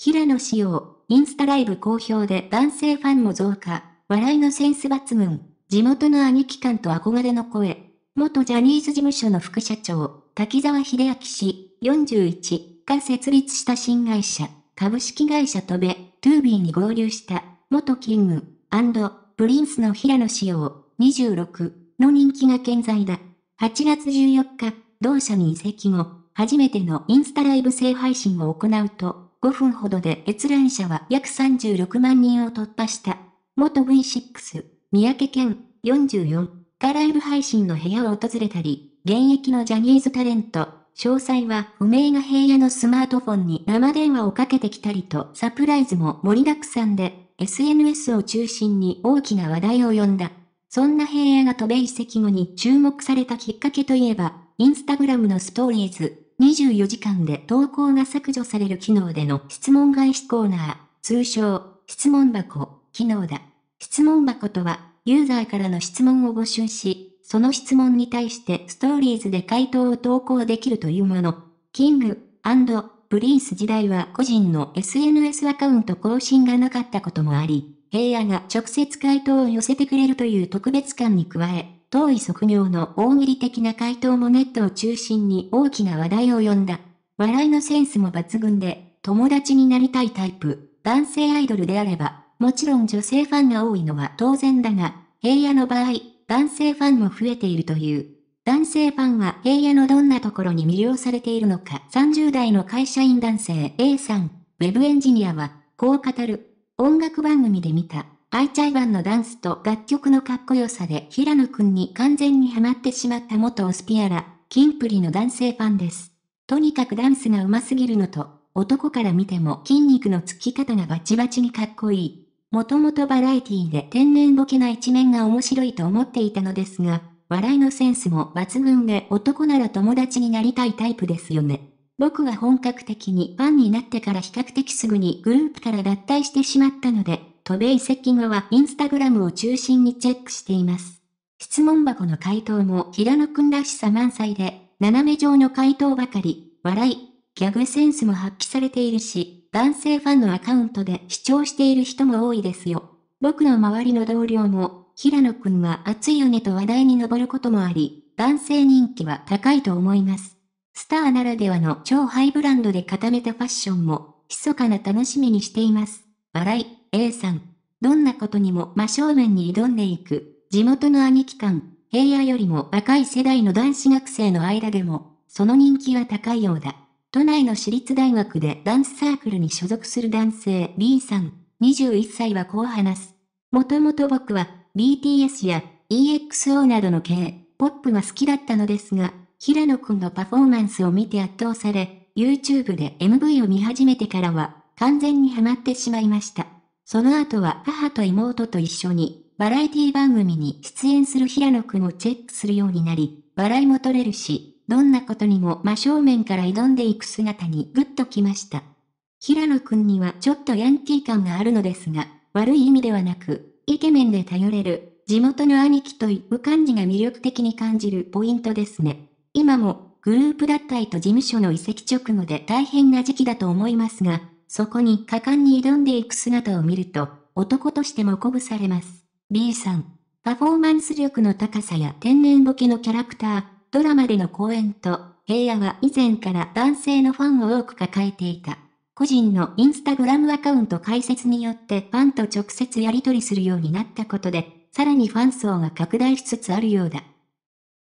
平野紫耀、インスタライブ好評で男性ファンも増加、笑いのセンス抜群、地元の兄貴感と憧れの声、元ジャニーズ事務所の副社長、滝沢秀明氏、41が設立した新会社、株式会社トベ、トゥービーに合流した、元キング、プリンスの平野紫耀、26の人気が健在だ。8月14日、同社に移籍後、初めてのインスタライブ制配信を行うと、5分ほどで閲覧者は約36万人を突破した。元 V6、三宅健、44がライブ配信の部屋を訪れたり、現役のジャニーズタレント、詳細は不明が平野のスマートフォンに生電話をかけてきたりとサプライズも盛りだくさんで、SNS を中心に大きな話題を呼んだ。そんな平野が渡米移籍後に注目されたきっかけといえば、インスタグラムのストーリーズ。24時間で投稿が削除される機能での質問返しコーナー、通称、質問箱、機能だ。質問箱とは、ユーザーからの質問を募集し、その質問に対してストーリーズで回答を投稿できるというもの。キング、プリンス時代は個人の SNS アカウント更新がなかったこともあり、平野が直接回答を寄せてくれるという特別感に加え、遠い側業の大喜利的な回答もネットを中心に大きな話題を呼んだ。笑いのセンスも抜群で、友達になりたいタイプ、男性アイドルであれば、もちろん女性ファンが多いのは当然だが、平野の場合、男性ファンも増えているという。男性ファンは平野のどんなところに魅了されているのか。30代の会社員男性 A さん、ウェブエンジニアは、こう語る。音楽番組で見た。愛チャイバンのダンスと楽曲のかっこよさで平野くんに完全にハマってしまった元オスピアラ、キンプリの男性ファンです。とにかくダンスが上手すぎるのと、男から見ても筋肉のつき方がバチバチにかっこいい。もともとバラエティで天然ボケな一面が面白いと思っていたのですが、笑いのセンスも抜群で男なら友達になりたいタイプですよね。僕は本格的にファンになってから比較的すぐにグループから脱退してしまったので、渡米移籍後はインスタグラムを中心にチェックしています。質問箱の回答も平野くんらしさ満載で、斜め上の回答ばかり、笑い、ギャグセンスも発揮されているし、男性ファンのアカウントで視聴している人も多いですよ。僕の周りの同僚も、平野くんは熱いよねと話題に上ることもあり、男性人気は高いと思います。スターならではの超ハイブランドで固めたファッションも、密かな楽しみにしています。笑い。A さん。どんなことにも真正面に挑んでいく、地元の兄貴感、平野よりも若い世代の男子学生の間でも、その人気は高いようだ。都内の私立大学でダンスサークルに所属する男性 B さん、21歳はこう話す。もともと僕は BTS や EXO などの系、ポップが好きだったのですが、平野くんのパフォーマンスを見て圧倒され、YouTube で MV を見始めてからは、完全にハマってしまいました。その後は母と妹と一緒に、バラエティ番組に出演する平野くんをチェックするようになり、笑いも取れるし、どんなことにも真正面から挑んでいく姿にグッときました。平野くんにはちょっとヤンキー感があるのですが、悪い意味ではなく、イケメンで頼れる、地元の兄貴という感じが魅力的に感じるポイントですね。今も、グループ脱退と事務所の移籍直後で大変な時期だと思いますが、そこに果敢に挑んでいく姿を見ると、男としても鼓舞されます。B さん、パフォーマンス力の高さや天然ボケのキャラクター、ドラマでの講演と、平野は以前から男性のファンを多く抱えていた。個人のインスタグラムアカウント開設によってファンと直接やり取りするようになったことで、さらにファン層が拡大しつつあるようだ。